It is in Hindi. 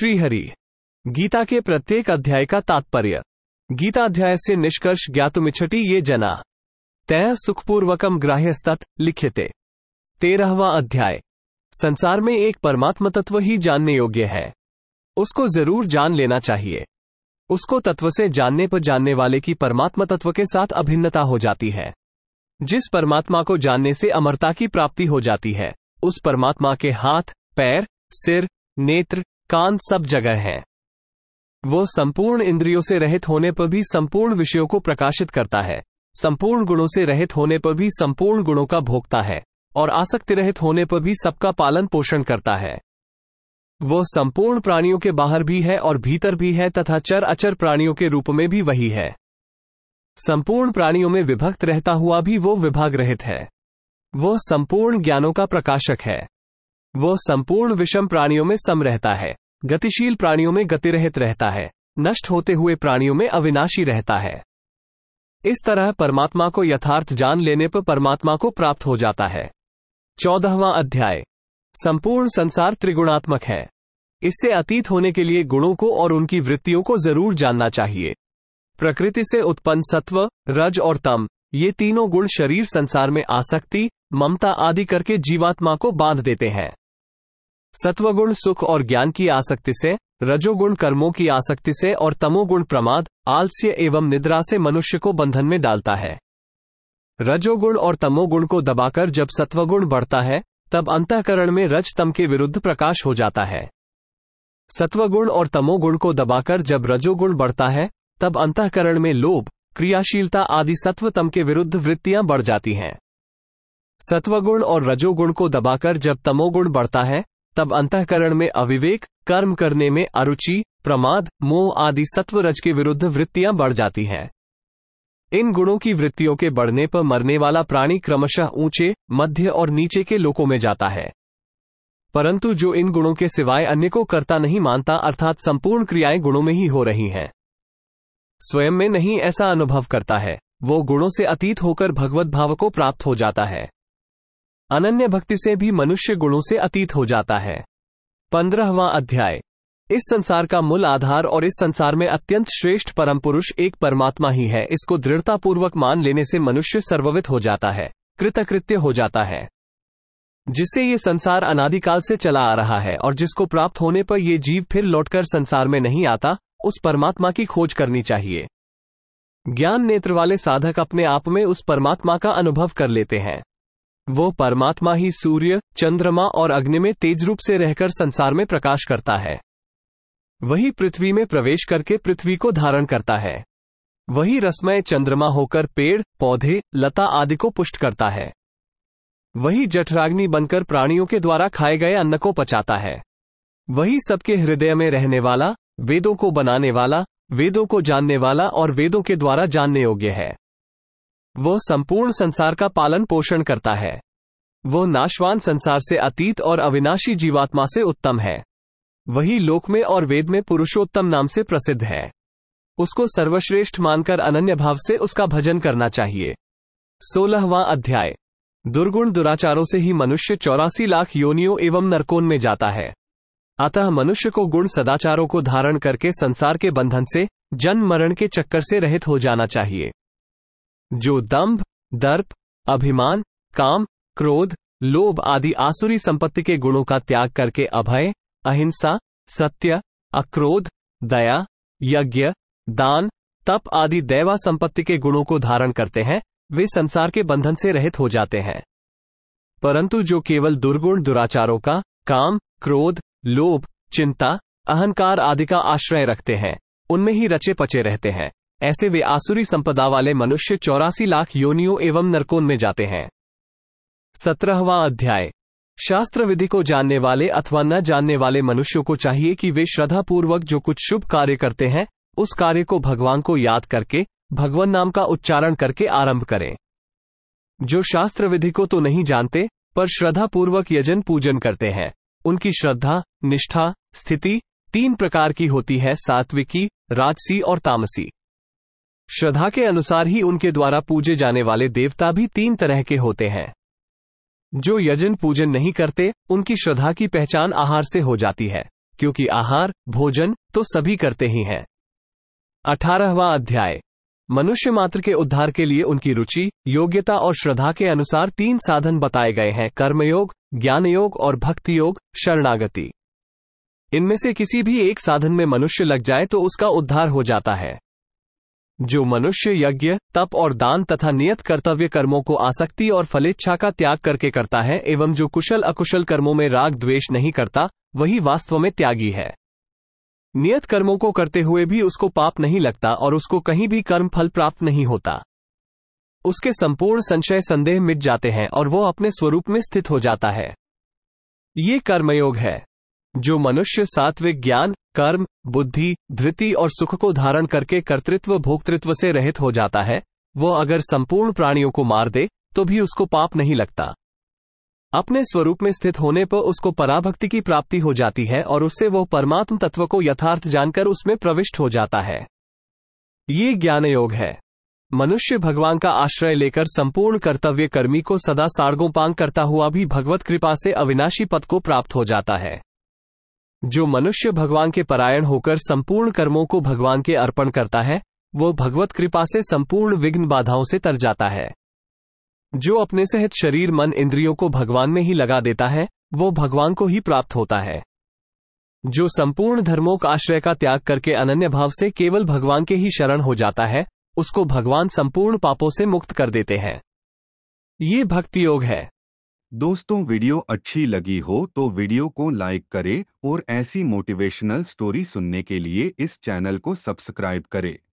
श्रीहरि गीता के प्रत्येक अध्याय का तात्पर्य गीता अध्याय से निष्कर्ष ज्ञातुमिच्छति ये जना तय सुखपूर्वकम ग्राह्यस्तत् लिखिते तेरहवा अध्याय संसार में एक परमात्म तत्व ही जानने योग्य है उसको जरूर जान लेना चाहिए उसको तत्व से जानने पर जानने वाले की परमात्म तत्व के साथ अभिन्नता हो जाती है जिस परमात्मा को जानने से अमरता की प्राप्ति हो जाती है उस परमात्मा के हाथ पैर सिर नेत्र कान सब जगह है वो संपूर्ण इंद्रियों से रहित होने पर भी संपूर्ण विषयों को प्रकाशित करता है संपूर्ण गुणों से रहित होने पर भी संपूर्ण गुणों का भोगता है और आसक्ति रहित होने पर भी सबका पालन पोषण करता है वो संपूर्ण प्राणियों के बाहर भी है और भीतर भी है तथा चर अचर प्राणियों के रूप में भी वही है संपूर्ण प्राणियों में विभक्त रहता हुआ भी वो विभाग रहित है वो संपूर्ण ज्ञानों का प्रकाशक है वह संपूर्ण विषम प्राणियों में सम रहता है गतिशील प्राणियों में गतिरहित रहता है नष्ट होते हुए प्राणियों में अविनाशी रहता है इस तरह परमात्मा को यथार्थ जान लेने पर परमात्मा को प्राप्त हो जाता है चौदहवां अध्याय संपूर्ण संसार त्रिगुणात्मक है इससे अतीत होने के लिए गुणों को और उनकी वृत्तियों को जरूर जानना चाहिए प्रकृति से उत्पन्न सत्व रज और तम ये तीनों गुण शरीर संसार में आसक्ति ममता आदि करके जीवात्मा को बांध देते हैं सत्वगुण सुख और ज्ञान की आसक्ति से रजोगुण कर्मों की आसक्ति से और तमोगुण प्रमाद आलस्य एवं निद्रा से मनुष्य को बंधन में डालता है रजोगुण और तमोगुण को दबाकर जब सत्वगुण बढ़ता है तब अंतकरण में रज तम के विरुद्ध प्रकाश हो जाता है सत्वगुण और तमोगुण को दबाकर जब रजोगुण बढ़ता है तब अंतकरण में लोभ क्रियाशीलता आदि सत्व तम के विरुद्ध वृत्तियां बढ़ जाती हैं सत्वगुण और रजोगुण को दबाकर जब तमोगुण बढ़ता है तब अंतकरण में अविवेक कर्म करने में अरुचि प्रमाद मोह आदि सत्वरज के विरुद्ध वृत्तियां बढ़ जाती हैं इन गुणों की वृत्तियों के बढ़ने पर मरने वाला प्राणी क्रमशः ऊंचे मध्य और नीचे के लोकों में जाता है परंतु जो इन गुणों के सिवाय अन्य को करता नहीं मानता अर्थात संपूर्ण क्रियाएं गुणों में ही हो रही हैं स्वयं में नहीं ऐसा अनुभव करता है वो गुणों से अतीत होकर भगवत भाव को प्राप्त हो जाता है अनन्य भक्ति से भी मनुष्य गुणों से अतीत हो जाता है पंद्रहवा अध्याय इस संसार का मूल आधार और इस संसार में अत्यंत श्रेष्ठ परम पुरुष एक परमात्मा ही है इसको दृढ़तापूर्वक मान लेने से मनुष्य सर्ववित हो जाता है कृतकृत्य हो जाता है जिससे ये संसार अनादिकाल से चला आ रहा है और जिसको प्राप्त होने पर ये जीव फिर लौटकर संसार में नहीं आता उस परमात्मा की खोज करनी चाहिए ज्ञान नेत्र वाले साधक अपने आप में उस परमात्मा का अनुभव कर लेते हैं वो परमात्मा ही सूर्य चंद्रमा और अग्नि में तेज रूप से रहकर संसार में प्रकाश करता है वही पृथ्वी में प्रवेश करके पृथ्वी को धारण करता है वही रसमय चंद्रमा होकर पेड़ पौधे लता आदि को पुष्ट करता है वही जठराग्नि बनकर प्राणियों के द्वारा खाए गए अन्न को पचाता है वही सबके हृदय में रहने वाला वेदों को बनाने वाला वेदों को जानने वाला और वेदों के द्वारा जानने योग्य है वो संपूर्ण संसार का पालन पोषण करता है वो नाशवान संसार से अतीत और अविनाशी जीवात्मा से उत्तम है वही लोक में और वेद में पुरुषोत्तम नाम से प्रसिद्ध है उसको सर्वश्रेष्ठ मानकर अनन्य भाव से उसका भजन करना चाहिए सोलहवां अध्याय दुर्गुण दुराचारों से ही मनुष्य चौरासी लाख योनियों एवं नरकोन में जाता है अतः मनुष्य को गुण सदाचारों को धारण करके संसार के बंधन से जन्म मरण के चक्कर से रहित हो जाना चाहिए जो दम्भ दर्प अभिमान काम क्रोध लोभ आदि आसुरी संपत्ति के गुणों का त्याग करके अभय अहिंसा सत्य अक्रोध दया यज्ञ दान तप आदि दैवा संपत्ति के गुणों को धारण करते हैं वे संसार के बंधन से रहित हो जाते हैं परंतु जो केवल दुर्गुण दुराचारों का काम क्रोध लोभ चिंता अहंकार आदि का आश्रय रखते हैं उनमें ही रचे पचे रहते हैं ऐसे वे आसुरी संपदा वाले मनुष्य चौरासी लाख योनियों एवं नरकोन में जाते हैं सत्रहवा अध्याय शास्त्र विधि को जानने वाले अथवा न जानने वाले मनुष्यों को चाहिए कि वे श्रद्धापूर्वक जो कुछ शुभ कार्य करते हैं उस कार्य को भगवान को याद करके भगवान नाम का उच्चारण करके आरंभ करें जो शास्त्र विधि को तो नहीं जानते पर श्रद्धापूर्वक यजन पूजन करते हैं उनकी श्रद्धा निष्ठा स्थिति तीन प्रकार की होती है सात्विकी राजसी और तामसी श्रद्धा के अनुसार ही उनके द्वारा पूजे जाने वाले देवता भी तीन तरह के होते हैं जो यजन पूजन नहीं करते उनकी श्रद्धा की पहचान आहार से हो जाती है क्योंकि आहार भोजन तो सभी करते ही हैं अठारहवा अध्याय मनुष्य मात्र के उद्धार के लिए उनकी रुचि योग्यता और श्रद्धा के अनुसार तीन साधन बताए गए हैं कर्मयोग ज्ञान योग और भक्ति योग शरणागति इनमें से किसी भी एक साधन में मनुष्य लग जाए तो उसका उद्धार हो जाता है जो मनुष्य यज्ञ तप और दान तथा नियत कर्तव्य कर्मों को आसक्ति और फलेच्छा का त्याग करके करता है एवं जो कुशल अकुशल कर्मों में राग द्वेष नहीं करता वही वास्तव में त्यागी है नियत कर्मों को करते हुए भी उसको पाप नहीं लगता और उसको कहीं भी कर्म फल प्राप्त नहीं होता उसके संपूर्ण संशय संदेह मिट जाते हैं और वो अपने स्वरूप में स्थित हो जाता है ये कर्मयोग है जो मनुष्य सात्विक ज्ञान कर्म बुद्धि धृति और सुख को धारण करके कर्तृत्व भोक्तृत्व से रहित हो जाता है वो अगर संपूर्ण प्राणियों को मार दे तो भी उसको पाप नहीं लगता अपने स्वरूप में स्थित होने पर उसको पराभक्ति की प्राप्ति हो जाती है और उससे वो परमात्म तत्व को यथार्थ जानकर उसमें प्रविष्ट हो जाता है ये ज्ञान योग है मनुष्य भगवान का आश्रय लेकर संपूर्ण कर्तव्य कर्मी को सदा सार्गोपांग करता हुआ भी भगवत कृपा से अविनाशी पद को प्राप्त हो जाता है जो मनुष्य भगवान के परायण होकर संपूर्ण कर्मों को भगवान के अर्पण करता है वो भगवत कृपा से संपूर्ण विघ्न बाधाओं से तर जाता है जो अपने सहित शरीर मन इंद्रियों को भगवान में ही लगा देता है वो भगवान को ही प्राप्त होता है जो संपूर्ण धर्मों का आश्रय का त्याग करके अनन्य भाव से केवल भगवान के ही शरण हो जाता है उसको भगवान संपूर्ण पापों से मुक्त कर देते हैं ये भक्ति योग है दोस्तों वीडियो अच्छी लगी हो तो वीडियो को लाइक करें और ऐसी मोटिवेशनल स्टोरी सुनने के लिए इस चैनल को सब्सक्राइब करें